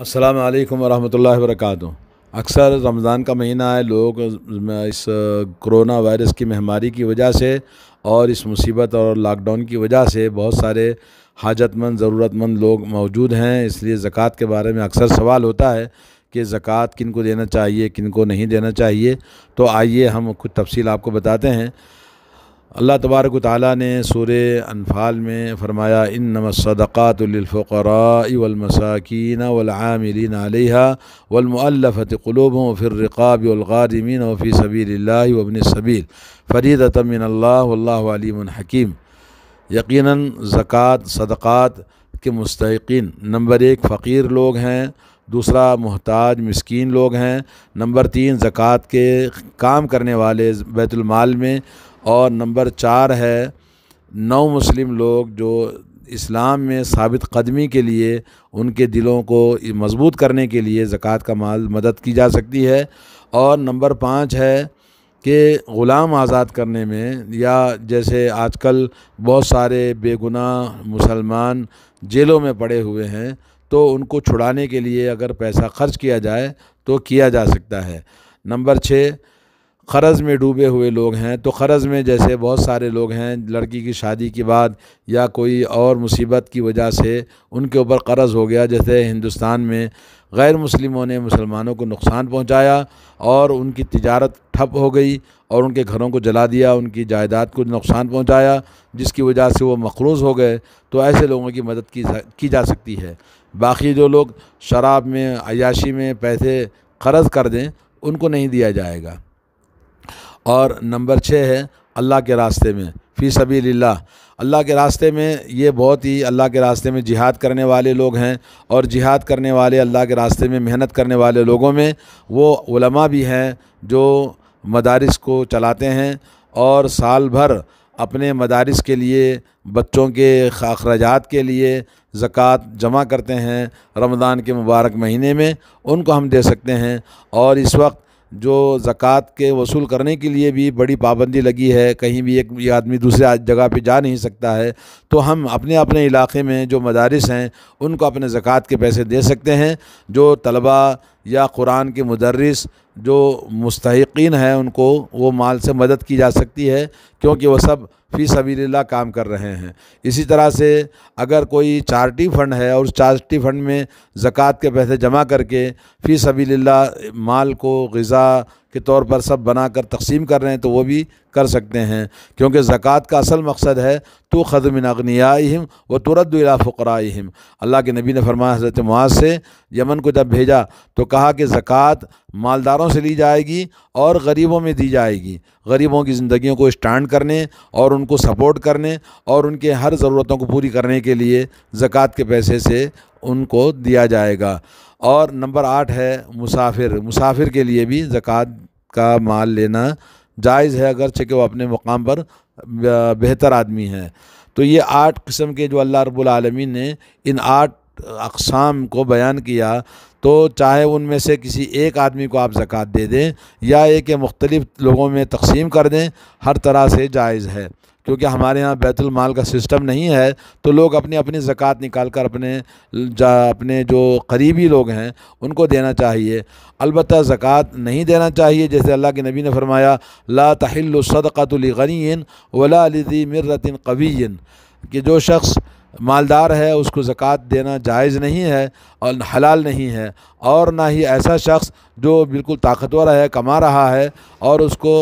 अस्सलाम वालेकुम रहमतुल्लाहि वरकत अक्सर रमज़ान का महीना है लोग इस कोरोना वायरस की महामारी की वजह से और इस मुसीबत और लॉकडाउन की वजह से बहुत सारे हाजतमंद ज़रूरतमंद लोग मौजूद हैं इसलिए ज़क़़त के बारे में अक्सर सवाल होता है कि ज़क़़त किन को देना चाहिए किन को नहीं देना चाहिए तो आइए हम कुछ तफसील आपको बताते हैं अल्लाह तबारक ताली ने सूर अनफाल में फ़रमाया इन नमसदाक़ातफ़रा वलमसाकिन आलिहा वलमफ़त क़लूब फिर रिकाब अलगादमिन वफ़ी सबील वबन सबील फ़रीद तमिन हकीम यकीन ज़क़़त सदक़ात के मुस्तकिन नंबर एक फ़कीर लोग हैं दूसरा मोहताज मस्किन लोग हैं नंबर तीन ज़क़़त के काम करने वाले बैतुलमाल में और नंबर चार है नौ मुस्लिम लोग जो इस्लाम में साबित कदमी के लिए उनके दिलों को मजबूत करने के लिए ज़क़़त का माल मदद की जा सकती है और नंबर पाँच है कि ग़ुलाम आज़ाद करने में या जैसे आजकल बहुत सारे बेगुनाह मुसलमान जेलों में पड़े हुए हैं तो उनको छुड़ाने के लिए अगर पैसा खर्च किया जाए तो किया जा सकता है नंबर छः खरज में डूबे हुए लोग हैं तो खरज में जैसे बहुत सारे लोग हैं लड़की की शादी के बाद या कोई और मुसीबत की वजह से उनके ऊपर कर्ज़ हो गया जैसे हिंदुस्तान में गैर मुस्लिमों ने मुसलमानों को नुकसान पहुंचाया और उनकी तिजारत ठप हो गई और उनके घरों को जला दिया उनकी जायदाद को नुकसान पहुंचाया जिसकी वजह से वो मकरूज़ हो गए तो ऐसे लोगों की मदद की की जा सकती है बाकी जो लोग शराब में अयाशी में पैसे कर्ज़ कर दें उनको नहीं दिया जाएगा और नंबर छः है अल्लाह के रास्ते में फ़ी सभी लाला अल्लाह के रास्ते में ये बहुत ही अल्लाह के रास्ते में जिहाद करने वाले लोग हैं और जिहाद करने वाले अल्लाह के रास्ते में मेहनत करने वाले लोगों में वो उलमा भी हैं जो मदारस को चलाते हैं और साल भर अपने मदारस के लिए बच्चों के अखराज के लिए ज़क़़त जमा करते हैं रमज़ान के मुबारक महीने में उनको हम दे सकते हैं और इस वक्त जो ज़क़़त के वसूल करने के लिए भी बड़ी पाबंदी लगी है कहीं भी एक आदमी दूसरे जगह पे जा नहीं सकता है तो हम अपने अपने इलाके में जो मदारस हैं उनको अपने ज़क़़त के पैसे दे सकते हैं जो तलबा या कुरान के मदरस जो मुस्तकिन हैं उनको वो माल से मदद की जा सकती है क्योंकि वह सब फ़ी सबीला काम कर रहे हैं इसी तरह से अगर कोई चार्टी फ़ंड है और उस चार्टी फ़ंड में ज़क़़त के पैसे जमा करके फ़ी सबीला माल को ग़ा के तौर पर सब बनाकर तकसीम कर रहे हैं तो वो भी कर सकते हैं क्योंकि ज़क़़त का असल मकसद है तो ख़दमिन अगनियाम व तुरदा फ़ुकराम अल्लाह के नबी ने फरमाया हज़रत मुआज से यमन को जब भेजा तो कहा कि ज़क़़त मालदारों से ली जाएगी और गरीबों में दी जाएगी गरीबों की ज़िंदगियों को स्टैंड करने और उनको सपोर्ट करने और उनके हर ज़रूरतों को पूरी करने के लिए ज़क़़त के पैसे से उनको दिया जाएगा और नंबर आठ है मुसाफिर मुसाफिर के लिए भी ज़क़़त का माल लेना जायज़ है अगर कि वो अपने मुकाम पर बेहतर आदमी है तो ये आठ किस्म के जो अल्लाह रब्बुल आलमीन ने इन आठ अकसाम को बयान किया तो चाहे उनमें से किसी एक आदमी को आप ज़क़़त दे दें या एक मुख्तलिफ़ लोगों में तकसीम कर दें हर तरह से जायज़ है क्योंकि हमारे यहाँ बैतुलमाल का सिस्टम नहीं है तो लोग अपनी अपनी ज़क़़त निकाल कर अपने अपने जो करीबी लोग हैं उनको देना चाहिए अलबत् ज़क़़त नहीं देना चाहिए जैसे अल्लाह के नबी ने फरमाया ला तहिल सदक़तलगनी वला मरतिन कवीन कि जो शख्स मालदार है उसको ज़क़़त देना जायज़ नहीं है और हलाल नहीं है और ना ही ऐसा शख्स जो बिल्कुल ताकतवर है कमा रहा है और उसको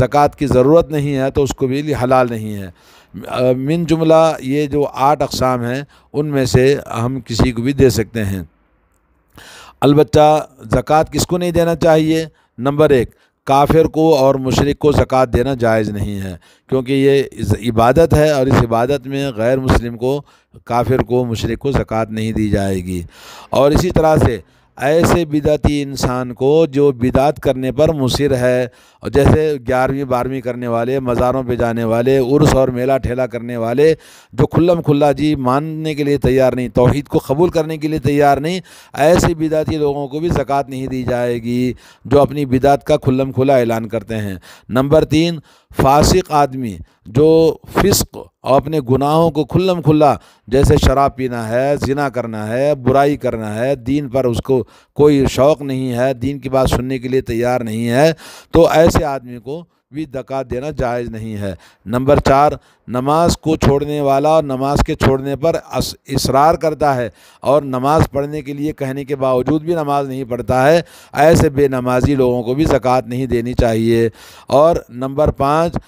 ज़क़़त की ज़रूरत नहीं है तो उसको भी हलाल नहीं है मिन जुमला ये जो आठ अकसाम हैं उनमें से हम किसी को भी दे सकते हैं अलबत् ज़क़़त किसको नहीं देना चाहिए नंबर एक काफिर को और मशरक को ज़क़़त देना जायज़ नहीं है क्योंकि ये इबादत है और इस इबादत में गैर मुस्लिम को काफिर को मशरक को ज़क़़त नहीं दी जाएगी और इसी तरह से ऐसे बिदाती इंसान को जो बिदात करने पर मुसर है और जैसे ग्यारहवीं बारहवीं करने वाले मज़ारों पे जाने वाले उर्स और मेला ठेला करने वाले जो खुल्लम खुल्ला जी मानने के लिए तैयार नहीं तोहद को कबूल करने के लिए तैयार नहीं ऐसे बिदाती लोगों को भी ज़क़़त नहीं दी जाएगी जो अपनी बिदात का खुल्लम खुला ऐलान करते हैं नंबर तीन फासिक आदमी जो फिस्क और अपने गुनाहों को खुल्लम खुल्ला जैसे शराब पीना है जिना करना है बुराई करना है दीन पर उसको कोई शौक़ नहीं है दीन की बात सुनने के लिए तैयार नहीं है तो ऐसे आदमी को भी दका देना जायज़ नहीं है नंबर चार नमाज को छोड़ने वाला और नमाज के छोड़ने पर इसरार करता है और नमाज पढ़ने के लिए कहने के बावजूद भी नमाज नहीं पढ़ता है ऐसे बेनमाजी लोगों को भी ज़क़़त नहीं देनी चाहिए और नंबर पाँच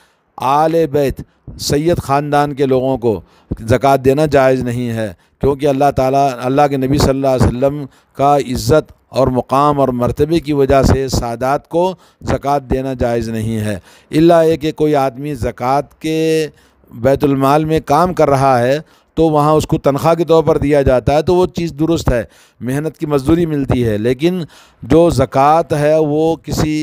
आल बैत सैयद ख़ानदान के लोगों को ज़क़़त देना जायज़ नहीं है क्योंकि अल्लाह ताला अल्लाह के नबी सल्लल्लाहु अलैहि वसल्लम का इज़्ज़त और मुकाम और मर्तबे की वजह से सादात को ज़क़़त देना जायज़ नहीं है इल्ला ये कि कोई आदमी ज़क़़त के बैतुलमाल में काम कर रहा है तो वहाँ उसको तनख्वाह के तौर पर दिया जाता है तो वो चीज़ दुरुस्त है मेहनत की मजदूरी मिलती है लेकिन जो ज़क़़त है वो किसी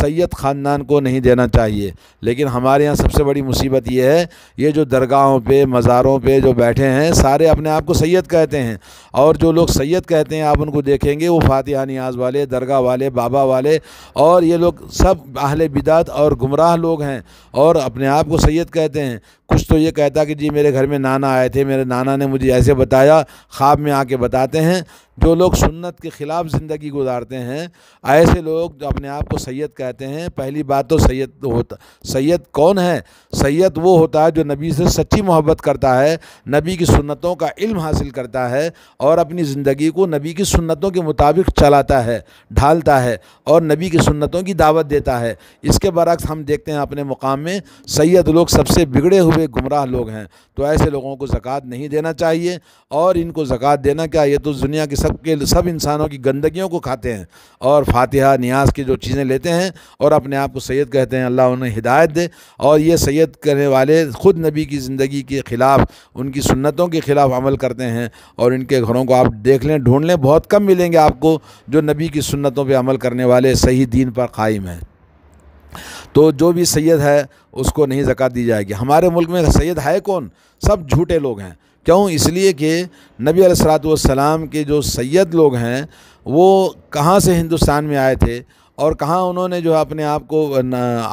सैयद ख़ानदान को नहीं देना चाहिए लेकिन हमारे यहाँ सबसे बड़ी मुसीबत ये है ये जो दरगाहों पे मज़ारों पे जो बैठे हैं सारे अपने आप को सैयद कहते हैं और जो लोग सैयद कहते हैं आप उनको देखेंगे वो फातिहा नियाज वाले दरगाह वाले बाबा वाले और ये लोग सब अहले बिदात और गुमराह लोग हैं और अपने आप को सैयद कहते हैं कुछ तो ये कहता कि जी मेरे घर में नाना आए थे मेरे नाना ने मुझे ऐसे बताया ख्वाब में आके बताते हैं जो लोग सुन्नत के ख़िलाफ़ ज़िंदगी गुजारते हैं ऐसे लोग जो अपने आप को सैयद कहते हैं पहली बात तो सैयद होता सैयद कौन है सैयद वो होता है जो नबी से सच्ची मोहब्बत करता है नबी की सुन्नतों का इल्म हासिल करता है और अपनी ज़िंदगी को नबी की सुन्नतों के मुताबिक चलाता है ढालता है और नबी की सुन्नतों की दावत देता है इसके बरक्स हम देखते हैं अपने मुकाम में सैयद लोग सबसे बिगड़े हुए हुए गुमराह लोग हैं तो ऐसे लोगों को ज़क़़त नहीं देना चाहिए और इनको ज़क़़त देना क्या ये तो दुनिया के सब के सब इंसानों की गंदगियों को खाते हैं और फातिहा न्याज की जो चीज़ें लेते हैं और अपने आप को सैद कहते हैं अल्लाह उन्हें हिदायत दे और ये सैद करने वाले ख़ुद नबी की ज़िंदगी के ख़िलाफ़ उनकी सुन्नतों के ख़िलाफ़ अमल करते हैं और इनके घरों को आप देख लें ढूंढ लें बहुत कम मिलेंगे आपको जो नबी की सुन्नतों पर अमल करने वाले सही दीन पर कायम हैं तो जो भी सैयद है उसको नहीं ज़क़़त दी जाएगी हमारे मुल्क में सैयद है कौन सब झूठे लोग हैं क्यों इसलिए कि नबी सलाम के जो सैयद लोग हैं वो कहाँ से हिंदुस्तान में आए थे और कहाँ उन्होंने जो अपने आप को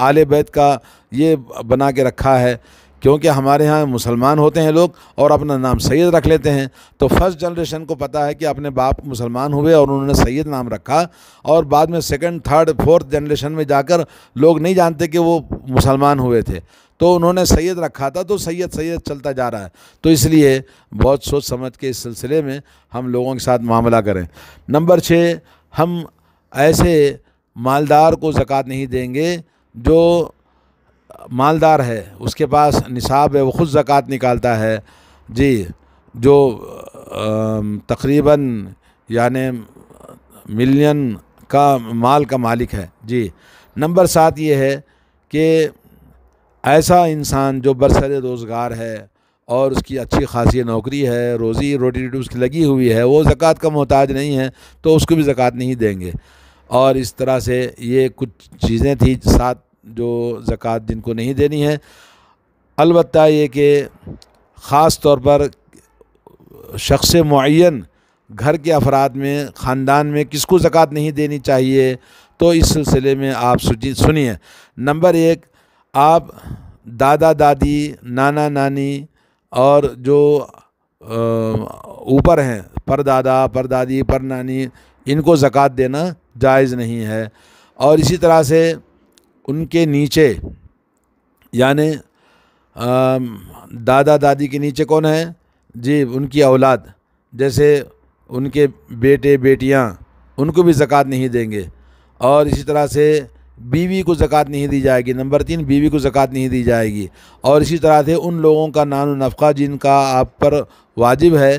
आले बैत का ये बना के रखा है क्योंकि हमारे यहाँ मुसलमान होते हैं लोग और अपना नाम सैयद रख लेते हैं तो फर्स्ट जनरेशन को पता है कि अपने बाप मुसलमान हुए और उन्होंने सैयद नाम रखा और बाद में सेकंड थर्ड फोर्थ जनरेशन में जाकर लोग नहीं जानते कि वो मुसलमान हुए थे तो उन्होंने सैयद रखा था तो सैयद सैयद चलता जा रहा है तो इसलिए बहुत सोच समझ के इस सिलसिले में हम लोगों के साथ मामला करें नंबर छः हम ऐसे मालदार को ज़क़़त नहीं देंगे जो मालदार है उसके पास निसाब है वो खुद ज़क़़त निकालता है जी जो तकरीबन यानि मिलियन का माल का मालिक है जी नंबर सात ये है कि ऐसा इंसान जो बरसर रोज़गार है और उसकी अच्छी खासी नौकरी है रोज़ी रोटी रोटी उसकी लगी हुई है वो ज़क़़त का मोहताज नहीं है तो उसको भी ज़क़़त नहीं देंगे और इस तरह से ये कुछ चीज़ें थी सात जो ज़क़़त जिनको नहीं देनी है अलबत् ये कि ख़ास तौर पर शख्स मुन घर के अफराद में ख़ानदान में किसको ज़क़़त नहीं देनी चाहिए तो इस सिलसिले में आप सुनिए नंबर एक आप दादा दादी नाना नानी और जो ऊपर हैं पर दादा पर दादी पर नानी इनको ज़क़़त देना जायज़ नहीं है और इसी तरह से उनके नीचे यानि दादा दादी के नीचे कौन है जी उनकी औलाद जैसे उनके बेटे बेटियां उनको भी ज़क़़त नहीं देंगे और इसी तरह से बीवी को ज़क़़त नहीं दी जाएगी नंबर तीन बीवी को ज़क़़त नहीं दी जाएगी और इसी तरह से उन लोगों का नान नफ़ा जिनका आप पर वाजिब है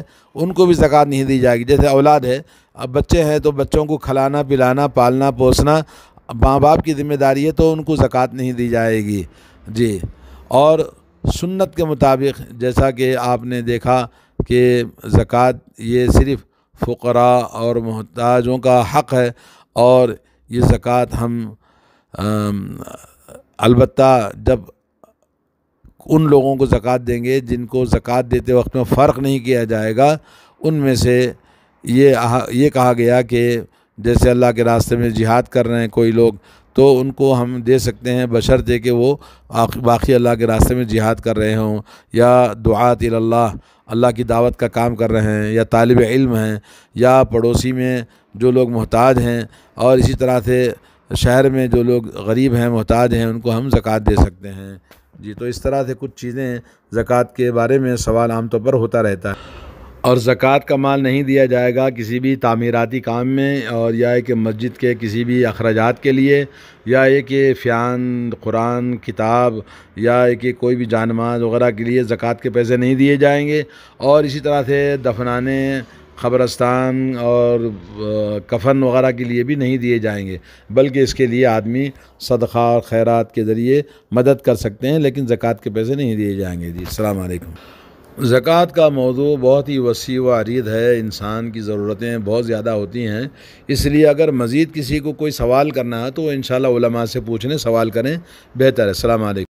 उनको भी ज़क़़त नहीं दी जाएगी जैसे औलाद है अब बच्चे हैं तो बच्चों को खिलाना पिलाना पालना पोसना माँ बाप की ज़िम्मेदारी है तो उनको ज़क़़त नहीं दी जाएगी जी और सुन्नत के मुताबिक जैसा कि आपने देखा कि ज़क़़त ये सिर्फ़ फ़करा और मोहताजों का हक़ है और ये ज़क़़त हम अलबत् जब उन लोगों को ज़क़़त देंगे जिनको ज़क़़त देते वक्त में फ़र्क नहीं किया जाएगा उनमें से ये ये कहा गया कि जैसे अल्लाह के रास्ते में जिहाद कर रहे हैं कोई लोग तो उनको हम दे सकते हैं बशर्ते कि वो बाकी अल्लाह के रास्ते में जिहाद कर रहे हों या दुआत अल्लाह अल्लाह की दावत का काम कर रहे हैं या तालब इल्म हैं या पड़ोसी में जो लोग मोहताज हैं और इसी तरह से शहर में जो लोग गरीब हैं मोहताज हैं उनको हम ज़क़़त दे सकते हैं जी तो इस तरह से कुछ चीज़ें ज़क़़त के बारे में सवाल आमतौर पर होता रहता है और ज़क़़त का माल नहीं दिया जाएगा किसी भी तामीराती काम में और या कि मस्जिद के किसी भी अखराज के लिए या ये कि फ़ियान कुरान किताब या कि कोई भी जानमाज वगैरह के लिए ज़क़़त के पैसे नहीं दिए जाएंगे और इसी तरह से दफनाने ख़बरस्तान और कफन वगैरह के लिए भी नहीं दिए जाएंगे बल्कि इसके लिए आदमी सदक़ा और खैरात के ज़रिए मदद कर सकते हैं लेकिन ज़क़़त के पैसे नहीं दिए जाएंगे जी अलैक्म ज़क़़त का मौजू बहुत ही वसी व अरीद है इंसान की ज़रूरतें बहुत ज़्यादा होती हैं इसलिए अगर मज़ीद किसी को कोई सवाल करना है तो इन शाला से पूछने सवाल करें बेहतर है अलैक्